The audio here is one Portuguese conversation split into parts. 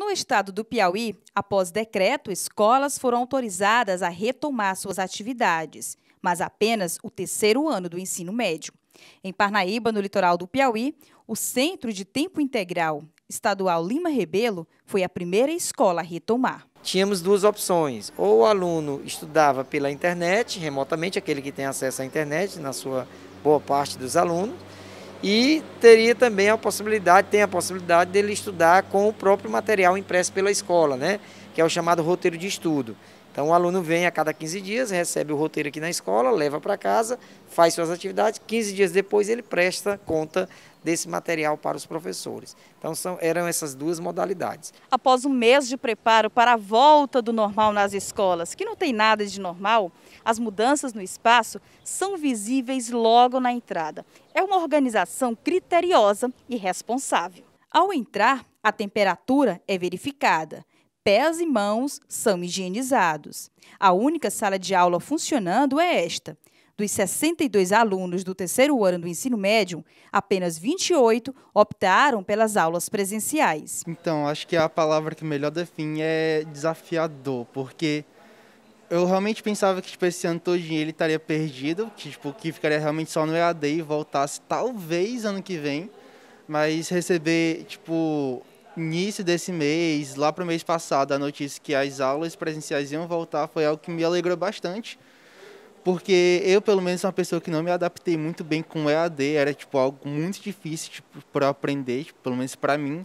No estado do Piauí, após decreto, escolas foram autorizadas a retomar suas atividades, mas apenas o terceiro ano do ensino médio. Em Parnaíba, no litoral do Piauí, o Centro de Tempo Integral Estadual Lima Rebelo foi a primeira escola a retomar. Tínhamos duas opções, ou o aluno estudava pela internet, remotamente, aquele que tem acesso à internet, na sua boa parte dos alunos, e teria também a possibilidade, tem a possibilidade dele estudar com o próprio material impresso pela escola, né? que é o chamado roteiro de estudo. Então o aluno vem a cada 15 dias, recebe o roteiro aqui na escola, leva para casa, faz suas atividades, 15 dias depois ele presta conta desse material para os professores. Então são, eram essas duas modalidades. Após um mês de preparo para a volta do normal nas escolas, que não tem nada de normal, as mudanças no espaço são visíveis logo na entrada. É uma organização criteriosa e responsável. Ao entrar, a temperatura é verificada. Pés e mãos são higienizados. A única sala de aula funcionando é esta. Dos 62 alunos do terceiro ano do ensino médio, apenas 28 optaram pelas aulas presenciais. Então, acho que a palavra que melhor define é desafiador, porque eu realmente pensava que tipo, esse ano todo ele estaria perdido, que, tipo, que ficaria realmente só no EAD e voltasse talvez ano que vem, mas receber tipo início desse mês, lá para o mês passado, a notícia que as aulas presenciais iam voltar foi algo que me alegrou bastante. Porque eu, pelo menos, sou uma pessoa que não me adaptei muito bem com o EAD, era tipo algo muito difícil tipo, para aprender, tipo, pelo menos para mim.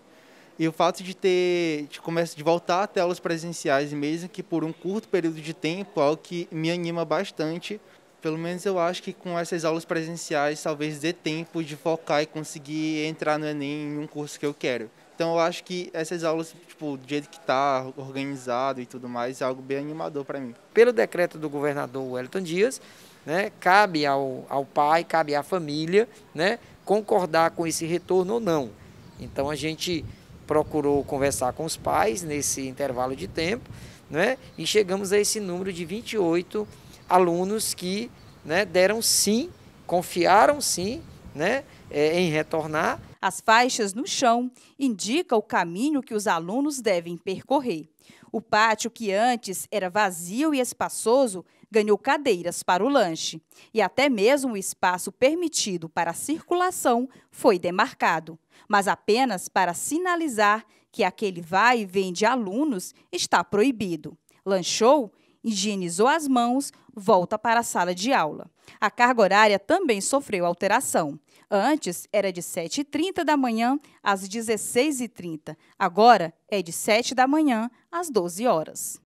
E o fato de ter de começar de voltar até aulas presenciais, mesmo que por um curto período de tempo, é algo que me anima bastante. Pelo menos eu acho que com essas aulas presenciais talvez dê tempo de focar e conseguir entrar no ENEM em um curso que eu quero. Então eu acho que essas aulas, tipo, do jeito que está organizado e tudo mais, é algo bem animador para mim. Pelo decreto do governador Wellington Dias, né, cabe ao, ao pai, cabe à família, né, concordar com esse retorno ou não. Então a gente procurou conversar com os pais nesse intervalo de tempo, né, e chegamos a esse número de 28 alunos que né, deram sim, confiaram sim, né, é, em retornar. As faixas no chão indicam o caminho que os alunos devem percorrer. O pátio, que antes era vazio e espaçoso, ganhou cadeiras para o lanche. E até mesmo o espaço permitido para a circulação foi demarcado, mas apenas para sinalizar que aquele vai e vem de alunos está proibido. Lanchou higienizou as mãos, volta para a sala de aula. A carga horária também sofreu alteração. Antes era de 7h30 da manhã às 16h30. Agora é de 7 da manhã às 12 horas.